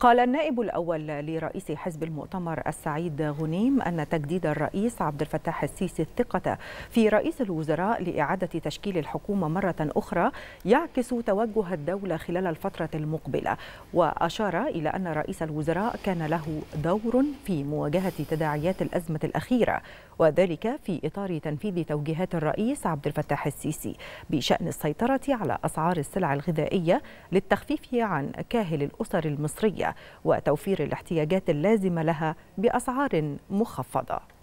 قال النائب الأول لرئيس حزب المؤتمر السعيد غنيم أن تجديد الرئيس عبد الفتاح السيسي الثقة في رئيس الوزراء لإعادة تشكيل الحكومة مرة أخرى يعكس توجه الدولة خلال الفترة المقبلة وأشار إلى أن رئيس الوزراء كان له دور في مواجهة تداعيات الأزمة الأخيرة وذلك في إطار تنفيذ توجيهات الرئيس عبد الفتاح السيسي بشأن السيطرة على أسعار السلع الغذائية للتخفيف عن كاهل الأسر المصرية وتوفير الاحتياجات اللازمة لها بأسعار مخفضة